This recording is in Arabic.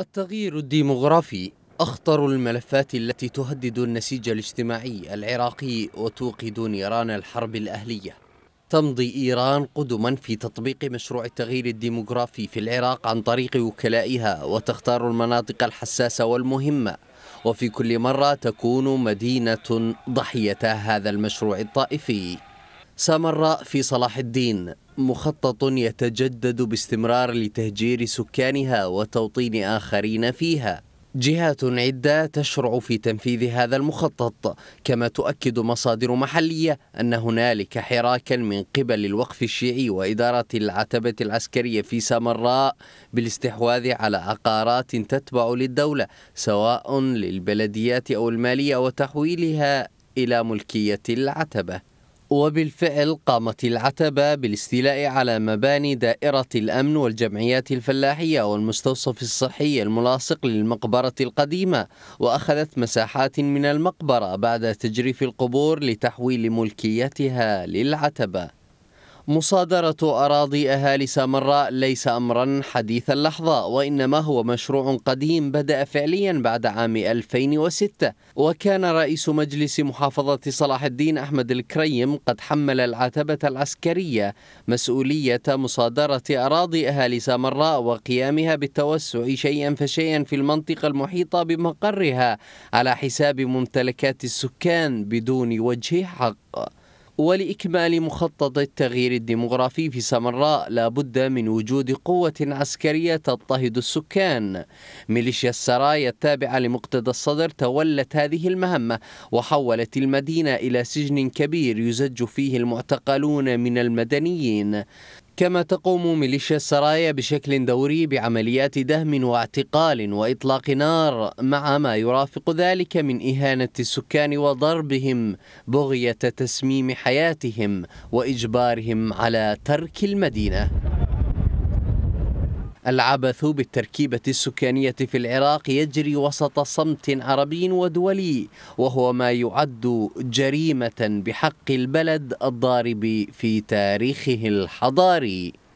التغيير الديمغرافي أخطر الملفات التي تهدد النسيج الاجتماعي العراقي وتوقد نيران الحرب الأهلية تمضي إيران قدما في تطبيق مشروع التغيير الديمغرافي في العراق عن طريق وكلائها وتختار المناطق الحساسة والمهمة وفي كل مرة تكون مدينة ضحية هذا المشروع الطائفي سامراء في صلاح الدين مخطط يتجدد باستمرار لتهجير سكانها وتوطين آخرين فيها جهات عدة تشرع في تنفيذ هذا المخطط كما تؤكد مصادر محلية أن هنالك حراكا من قبل الوقف الشيعي وإدارة العتبة العسكرية في سامراء بالاستحواذ على عقارات تتبع للدولة سواء للبلديات أو المالية وتحويلها إلى ملكية العتبة وبالفعل قامت العتبة بالاستيلاء على مباني دائرة الأمن والجمعيات الفلاحية والمستوصف الصحي الملاصق للمقبرة القديمة وأخذت مساحات من المقبرة بعد تجريف القبور لتحويل ملكيتها للعتبة مصادرة أراضي أهالي سامراء ليس أمرا حديث اللحظة وإنما هو مشروع قديم بدأ فعليا بعد عام 2006 وكان رئيس مجلس محافظة صلاح الدين أحمد الكريم قد حمل العتبة العسكرية مسؤولية مصادرة أراضي أهالي سامراء وقيامها بالتوسع شيئا فشيئا في المنطقة المحيطة بمقرها على حساب ممتلكات السكان بدون وجه حق ولإكمال مخطط التغيير الديمغرافي في سامراء لابد من وجود قوة عسكرية تضطهد السكان ميليشيا السرايا التابعة لمقتدى الصدر تولت هذه المهمة وحولت المدينة إلى سجن كبير يزج فيه المعتقلون من المدنيين كما تقوم ميليشيا السرايا بشكل دوري بعمليات دهم واعتقال واطلاق نار مع ما يرافق ذلك من اهانه السكان وضربهم بغيه تسميم حياتهم واجبارهم على ترك المدينه العبث بالتركيبة السكانية في العراق يجري وسط صمت عربي ودولي وهو ما يعد جريمة بحق البلد الضارب في تاريخه الحضاري